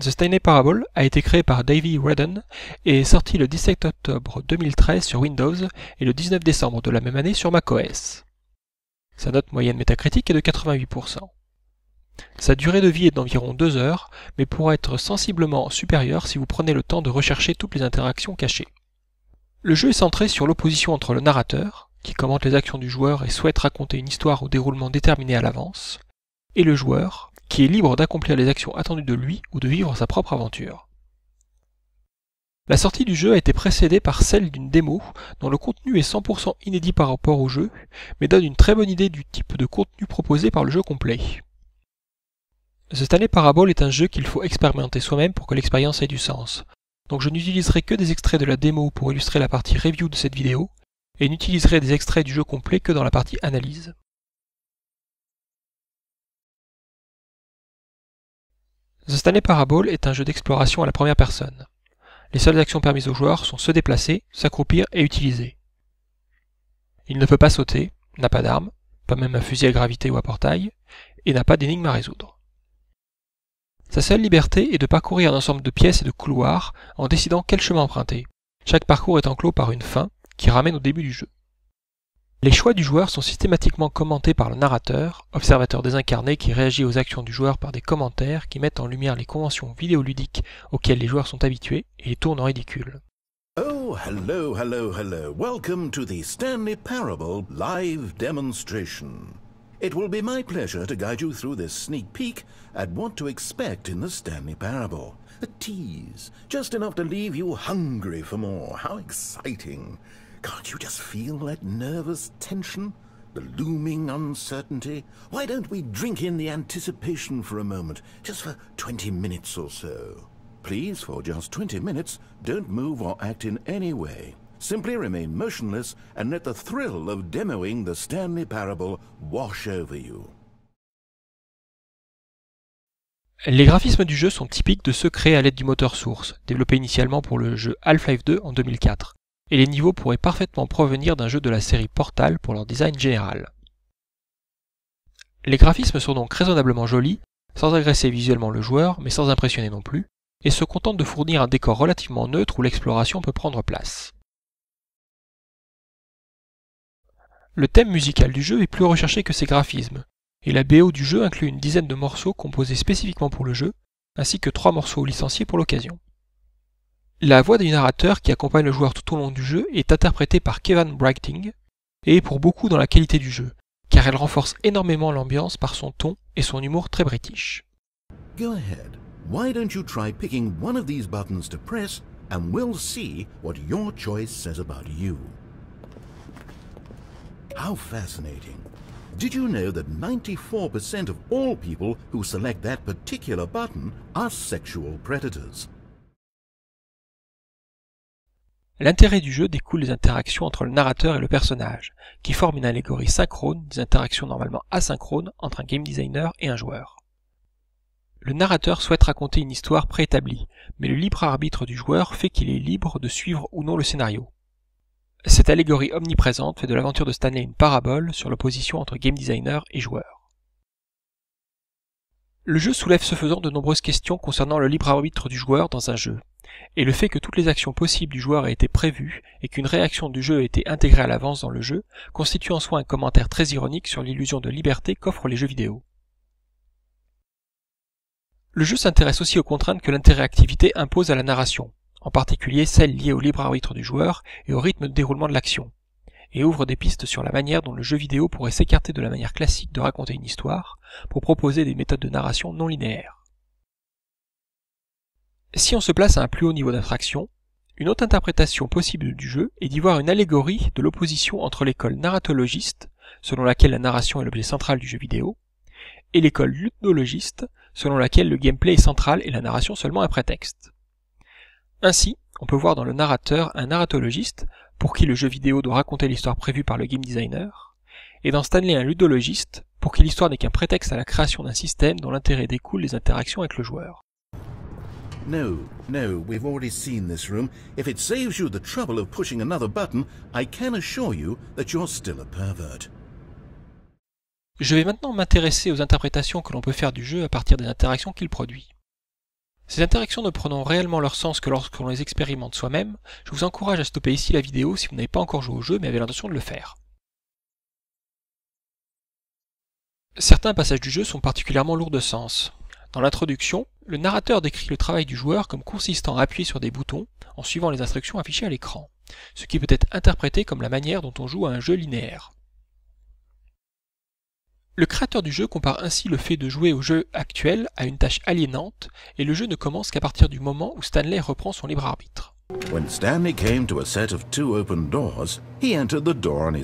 The Stanley Parable a été créé par Davey Redden et est sorti le 17 octobre 2013 sur Windows et le 19 décembre de la même année sur macOS. Sa note moyenne métacritique est de 88%. Sa durée de vie est d'environ 2 heures, mais pourra être sensiblement supérieure si vous prenez le temps de rechercher toutes les interactions cachées. Le jeu est centré sur l'opposition entre le narrateur, qui commente les actions du joueur et souhaite raconter une histoire au déroulement déterminé à l'avance, et le joueur, qui est libre d'accomplir les actions attendues de lui ou de vivre sa propre aventure. La sortie du jeu a été précédée par celle d'une démo dont le contenu est 100% inédit par rapport au jeu, mais donne une très bonne idée du type de contenu proposé par le jeu complet. Cette année parabole est un jeu qu'il faut expérimenter soi-même pour que l'expérience ait du sens, donc je n'utiliserai que des extraits de la démo pour illustrer la partie review de cette vidéo, et n'utiliserai des extraits du jeu complet que dans la partie analyse. The Stanley Parable est un jeu d'exploration à la première personne. Les seules actions permises au joueur sont se déplacer, s'accroupir et utiliser. Il ne peut pas sauter, n'a pas d'armes, pas même un fusil à gravité ou à portail, et n'a pas d'énigme à résoudre. Sa seule liberté est de parcourir un ensemble de pièces et de couloirs en décidant quel chemin emprunter. Chaque parcours est enclos par une fin qui ramène au début du jeu. Les choix du joueur sont systématiquement commentés par le narrateur, observateur désincarné qui réagit aux actions du joueur par des commentaires qui mettent en lumière les conventions vidéoludiques auxquelles les joueurs sont habitués et les tournent en ridicule. Oh, hello, hello, hello. Welcome to the Stanley Parable live demonstration. It will be my pleasure to guide you through this sneak peek at what to expect in the Stanley Parable. A tease, just enough to leave you hungry for more. How exciting! Can't you just feel that nervous tension? The looming uncertainty? Why don't we drink in the anticipation for a moment, just for 20 minutes or so? Please, for just 20 minutes, don't move or act in any way. Simply remain motionless and let the thrill of demoing the Stanley Parable wash over you. Les graphismes du jeu sont typiques de ceux créés à l'aide du moteur source, développé initialement pour le jeu Half-Life 2 en 2004 et les niveaux pourraient parfaitement provenir d'un jeu de la série Portal pour leur design général. Les graphismes sont donc raisonnablement jolis, sans agresser visuellement le joueur, mais sans impressionner non plus, et se contentent de fournir un décor relativement neutre où l'exploration peut prendre place. Le thème musical du jeu est plus recherché que ses graphismes, et la BO du jeu inclut une dizaine de morceaux composés spécifiquement pour le jeu, ainsi que trois morceaux licenciés pour l'occasion. La voix du narrateur qui accompagne le joueur tout au long du jeu est interprétée par Kevin Brighting et pour beaucoup dans la qualité du jeu, car elle renforce énormément l'ambiance par son ton et son humour très british. Go ahead. Why don't you try picking one of these buttons to press and we'll see what your choice says about you. How fascinating. Did you know that 94% of all people who select that particular button are sexual predators? L'intérêt du jeu découle des interactions entre le narrateur et le personnage, qui forment une allégorie synchrone des interactions normalement asynchrones entre un game designer et un joueur. Le narrateur souhaite raconter une histoire préétablie, mais le libre arbitre du joueur fait qu'il est libre de suivre ou non le scénario. Cette allégorie omniprésente fait de l'aventure de Stanley une parabole sur l'opposition entre game designer et joueur. Le jeu soulève ce faisant de nombreuses questions concernant le libre arbitre du joueur dans un jeu, et le fait que toutes les actions possibles du joueur aient été prévues et qu'une réaction du jeu ait été intégrée à l'avance dans le jeu constitue en soi un commentaire très ironique sur l'illusion de liberté qu'offrent les jeux vidéo. Le jeu s'intéresse aussi aux contraintes que l'interactivité impose à la narration, en particulier celles liées au libre arbitre du joueur et au rythme de déroulement de l'action, et ouvre des pistes sur la manière dont le jeu vidéo pourrait s'écarter de la manière classique de raconter une histoire pour proposer des méthodes de narration non linéaires. Si on se place à un plus haut niveau d'attraction, une autre interprétation possible du jeu est d'y voir une allégorie de l'opposition entre l'école narratologiste, selon laquelle la narration est l'objet central du jeu vidéo, et l'école ludologiste, selon laquelle le gameplay est central et la narration seulement un prétexte. Ainsi, on peut voir dans le narrateur un narratologiste, pour qui le jeu vidéo doit raconter l'histoire prévue par le game designer, et dans Stanley un ludologiste, pour qui l'histoire n'est qu'un prétexte à la création d'un système dont l'intérêt découle des interactions avec le joueur. No, no, we've already seen this room. If it saves you the trouble of pushing another button, I can assure you that you're still a pervert. Je vais maintenant m'intéresser aux interprétations que l'on peut faire du jeu à partir des interactions qu'il produit. Ces interactions ne prenant réellement leur sens que lorsque l'on les expérimente soi-même, je vous encourage à stopper ici la vidéo si vous n'avez pas encore joué au jeu mais avez l'intention de le faire. Certains passages du jeu sont particulièrement lourds de sens. Dans l'introduction, le narrateur décrit le travail du joueur comme consistant à appuyer sur des boutons en suivant les instructions affichées à l'écran, ce qui peut être interprété comme la manière dont on joue à un jeu linéaire. Le créateur du jeu compare ainsi le fait de jouer au jeu actuel à une tâche aliénante, et le jeu ne commence qu'à partir du moment où Stanley reprend son libre arbitre. When Stanley came to a set of two open doors, he entered the door on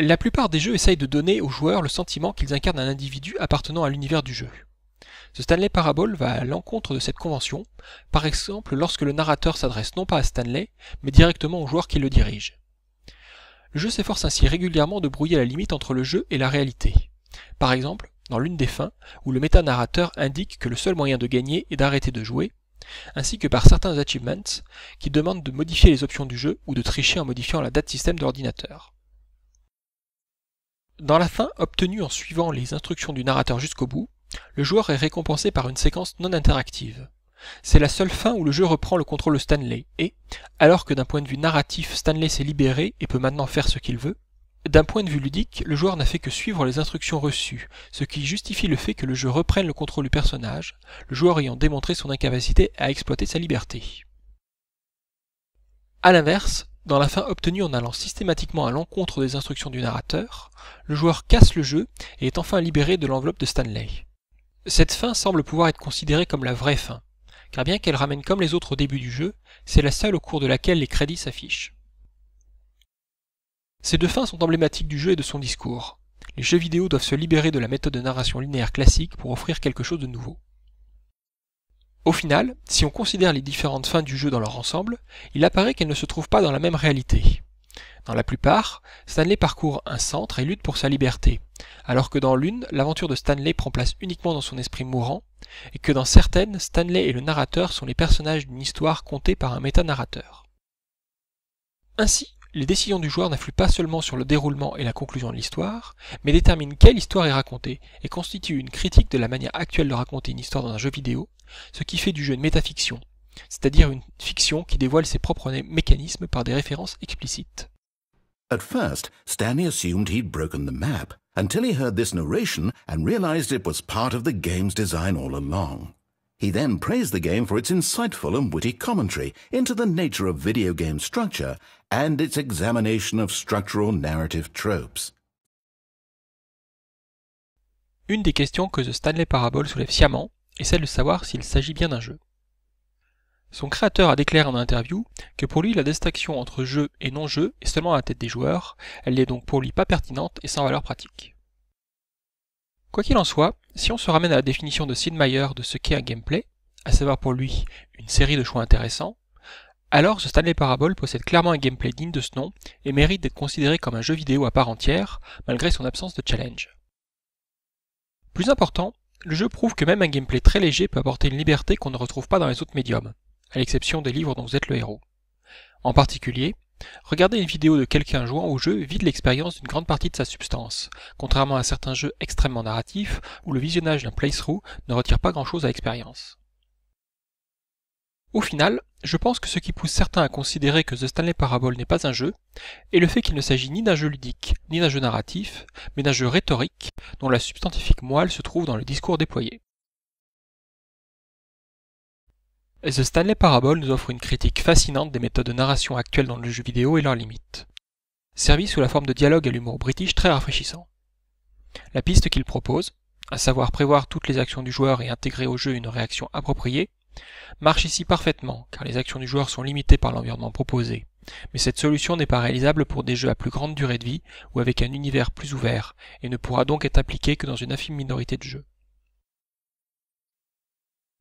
la plupart des jeux essayent de donner aux joueurs le sentiment qu'ils incarnent un individu appartenant à l'univers du jeu. Ce Stanley Parable va à l'encontre de cette convention, par exemple lorsque le narrateur s'adresse non pas à Stanley, mais directement au joueur qui le dirige. Le jeu s'efforce ainsi régulièrement de brouiller la limite entre le jeu et la réalité. Par exemple, dans l'une des fins, où le méta-narrateur indique que le seul moyen de gagner est d'arrêter de jouer, ainsi que par certains achievements qui demandent de modifier les options du jeu ou de tricher en modifiant la date système de l'ordinateur. Dans la fin, obtenue en suivant les instructions du narrateur jusqu'au bout, le joueur est récompensé par une séquence non interactive. C'est la seule fin où le jeu reprend le contrôle de Stanley, et, alors que d'un point de vue narratif Stanley s'est libéré et peut maintenant faire ce qu'il veut, d'un point de vue ludique, le joueur n'a fait que suivre les instructions reçues, ce qui justifie le fait que le jeu reprenne le contrôle du personnage, le joueur ayant démontré son incapacité à exploiter sa liberté. A l'inverse, dans la fin obtenue en allant systématiquement à l'encontre des instructions du narrateur, le joueur casse le jeu et est enfin libéré de l'enveloppe de Stanley. Cette fin semble pouvoir être considérée comme la vraie fin, car bien qu'elle ramène comme les autres au début du jeu, c'est la seule au cours de laquelle les crédits s'affichent. Ces deux fins sont emblématiques du jeu et de son discours. Les jeux vidéo doivent se libérer de la méthode de narration linéaire classique pour offrir quelque chose de nouveau. Au final, si on considère les différentes fins du jeu dans leur ensemble, il apparaît qu'elles ne se trouvent pas dans la même réalité. Dans la plupart, Stanley parcourt un centre et lutte pour sa liberté, alors que dans l'une, l'aventure de Stanley prend place uniquement dans son esprit mourant, et que dans certaines, Stanley et le narrateur sont les personnages d'une histoire contée par un méta-narrateur. Ainsi, les décisions du joueur n'influent pas seulement sur le déroulement et la conclusion de l'histoire, mais déterminent quelle histoire est racontée et constituent une critique de la manière actuelle de raconter une histoire dans un jeu vidéo, ce qui fait du jeu une métafiction, c'est-à-dire une fiction qui dévoile ses propres mécanismes par des références explicites. At first, Stanley assumed he'd broken the map, until he heard this narration and realized it was part of the game's design all along. He then praised the game for its insightful and witty commentary into the nature of video game structure and its examination of structural narrative tropes. Une des questions que The Stanley Parable soulève sciemment est celle de savoir s'il s'agit bien d'un jeu. Son créateur a déclaré en interview que pour lui la distinction entre jeu et non-jeu est seulement à la tête des joueurs, elle n'est donc pour lui pas pertinente et sans valeur pratique. Quoi qu'il en soit, si on se ramène à la définition de Sid Meier de ce qu'est un gameplay, à savoir pour lui une série de choix intéressants, alors ce Stanley Parable possède clairement un gameplay digne de ce nom et mérite d'être considéré comme un jeu vidéo à part entière, malgré son absence de challenge. Plus important, le jeu prouve que même un gameplay très léger peut apporter une liberté qu'on ne retrouve pas dans les autres médiums, à l'exception des livres dont vous êtes le héros. En particulier, Regarder une vidéo de quelqu'un jouant au jeu vide l'expérience d'une grande partie de sa substance, contrairement à certains jeux extrêmement narratifs où le visionnage d'un playthrough ne retire pas grand-chose à l'expérience. Au final, je pense que ce qui pousse certains à considérer que The Stanley Parable n'est pas un jeu est le fait qu'il ne s'agit ni d'un jeu ludique, ni d'un jeu narratif, mais d'un jeu rhétorique dont la substantifique moelle se trouve dans le discours déployé. The Stanley Parable nous offre une critique fascinante des méthodes de narration actuelles dans le jeu vidéo et leurs limites, servie sous la forme de dialogue à l'humour british très rafraîchissant. La piste qu'il propose, à savoir prévoir toutes les actions du joueur et intégrer au jeu une réaction appropriée, marche ici parfaitement car les actions du joueur sont limitées par l'environnement proposé, mais cette solution n'est pas réalisable pour des jeux à plus grande durée de vie ou avec un univers plus ouvert et ne pourra donc être appliquée que dans une infime minorité de jeux.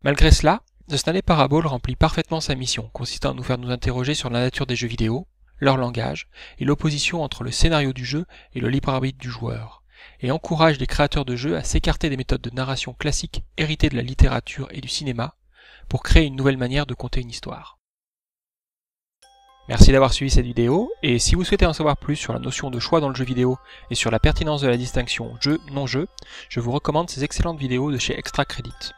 Malgré cela, The Stanley Parable remplit parfaitement sa mission, consistant à nous faire nous interroger sur la nature des jeux vidéo, leur langage et l'opposition entre le scénario du jeu et le libre arbitre du joueur, et encourage les créateurs de jeux à s'écarter des méthodes de narration classiques héritées de la littérature et du cinéma pour créer une nouvelle manière de conter une histoire. Merci d'avoir suivi cette vidéo, et si vous souhaitez en savoir plus sur la notion de choix dans le jeu vidéo et sur la pertinence de la distinction jeu-non-jeu, je vous recommande ces excellentes vidéos de chez Extra Credit.